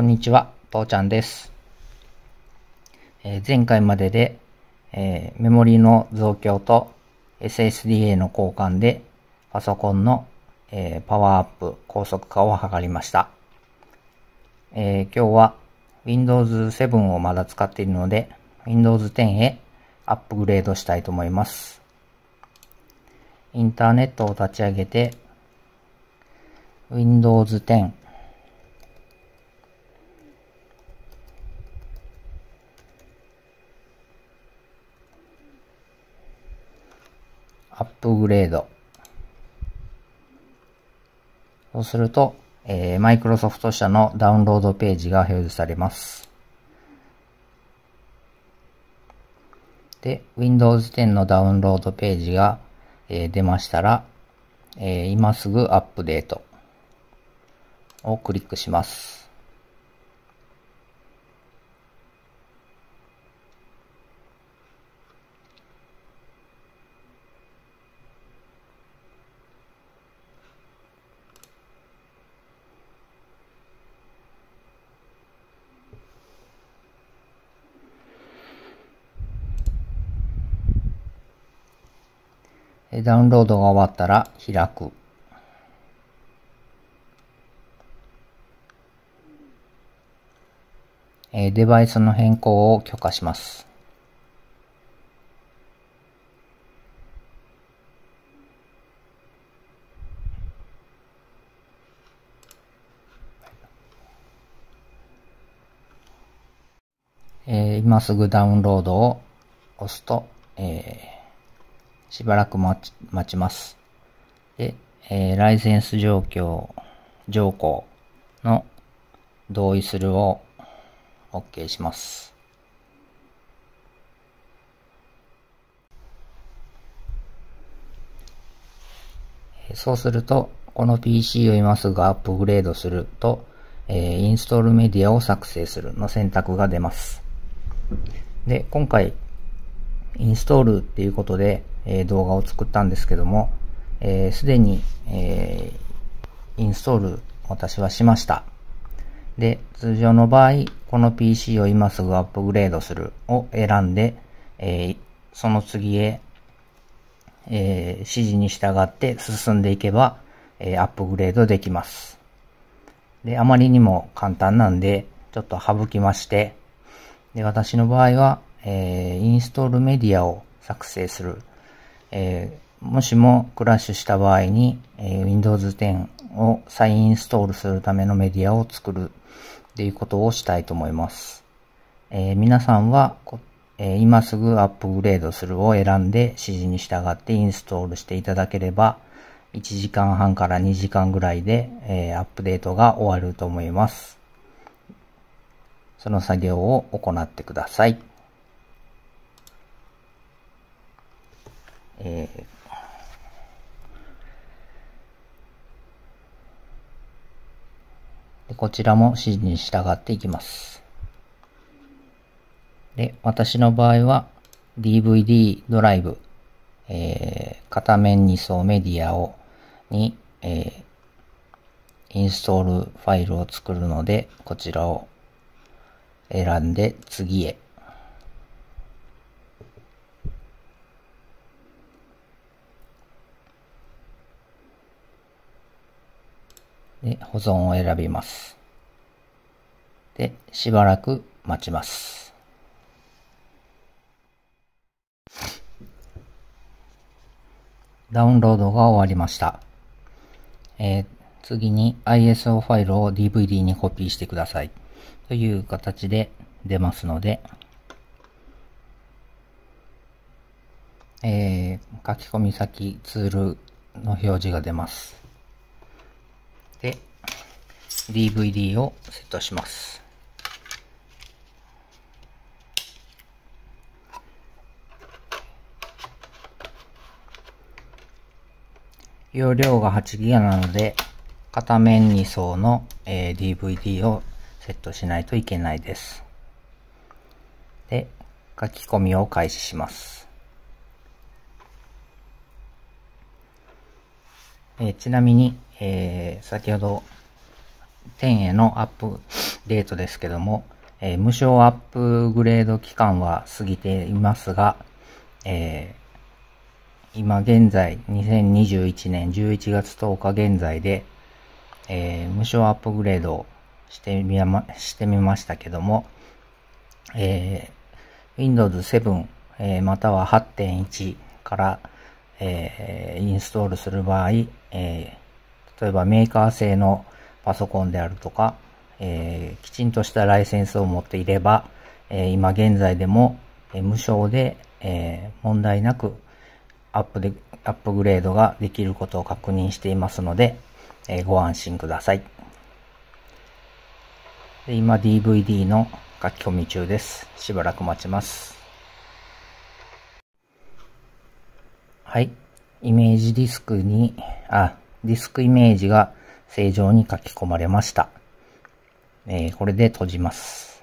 こんにちは、父ちゃんです。えー、前回までで、えー、メモリの増強と SSDA の交換でパソコンの、えー、パワーアップ、高速化を図りました。え今日は Windows 7をまだ使っているので Windows 10へアップグレードしたいと思います。インターネットを立ち上げて Windows 10アップグレード。そうすると、えー、マイクロソフト社のダウンロードページが表示されます。で、Windows 10のダウンロードページが、えー、出ましたら、えー、今すぐアップデートをクリックします。ダウンロードが終わったら開く。デバイスの変更を許可します。今すぐダウンロードを押すと、えーしばらく待ち待ちます。で、えー、ライセンス状況、条項の同意するを OK します。そうすると、この PC を今すぐアップグレードすると、えー、インストールメディアを作成するの選択が出ます。で、今回、インストールっていうことで、え動画を作ったんですけども、す、えー、で、に、えー、インストール私はしました。で、通常の場合、この PC を今すぐアップグレードするを選んで、えー、その次へ、えー、指示に従って進んでいけば、えアップグレードできます。で、あまりにも簡単なんで、ちょっと省きまして、で、私の場合は、えインストールメディアを作成するえー、もしもクラッシュした場合に、えー、Windows 10を再インストールするためのメディアを作るっていうことをしたいと思います。えー、皆さんは、え今すぐアップグレードするを選んで指示に従ってインストールしていただければ、1時間半から2時間ぐらいで、えアップデートが終わると思います。その作業を行ってください。こちらも指示に従っていきます。で、私の場合は DVD ドライブ、えー、片面2層メディアを、に、えー、インストールファイルを作るので、こちらを選んで次へで、保存を選びます。で、しばらく待ちます。ダウンロードが終わりました。えー、次に ISO ファイルを DVD にコピーしてください。という形で出ますので、えー、書き込み先ツールの表示が出ます。DVD をセットします。容量が 8GB なので、片面2層の、え DVD をセットしないといけないです。で、書き込みを開始します。えー、ちなみに、えー、先ほど10へのアップデートですけども、えー、無償アップグレード期間は過ぎていますが、えー、今現在、2021年11月10日現在で、えー、無償アップグレードをしてみましてみましたけども、えー、Windows 7、えー、または8.1から、えー、インストールする場合、えー、例えばメーカー製のパソコンであるとか、えー、きちんとしたライセンスを持っていれば、えー、今現在でも、えー、無償で、え問題なくアップで、アップグレードができることを確認していますので、えご安心ください。で今 DVD の書き込み中です。しばらく待ちます。はい。イメージディスクに、あ、ディスクイメージが正常に書き込まれました。えー、これで閉じます。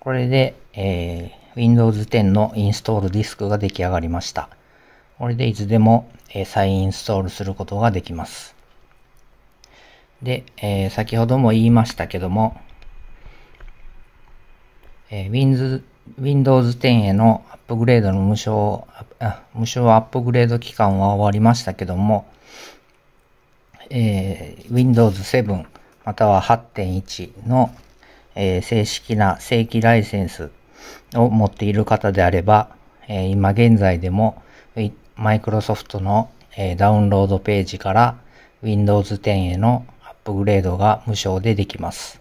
これで、えー、Windows 10のインストールディスクが出来上がりました。これでいつでも、えー、再インストールすることができます。で、えー、先ほども言いましたけども、えー、w i n d s Windows 10へのアップグレードの無償、無償アップグレード期間は終わりましたけども、えー、Windows 7または8.1の、えー、正式な正規ライセンスを持っている方であれば、えー、今現在でも Microsoft の、えー、ダウンロードページから Windows 10へのアップグレードが無償でできます。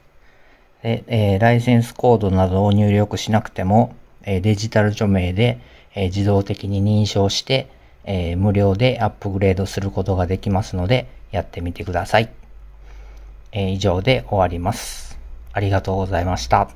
でえライセンスコードなどを入力しなくても、えデジタル署名で、え自動的に認証して、えー、無料でアップグレードすることができますので、やってみてください。えー、以上で終わります。ありがとうございました。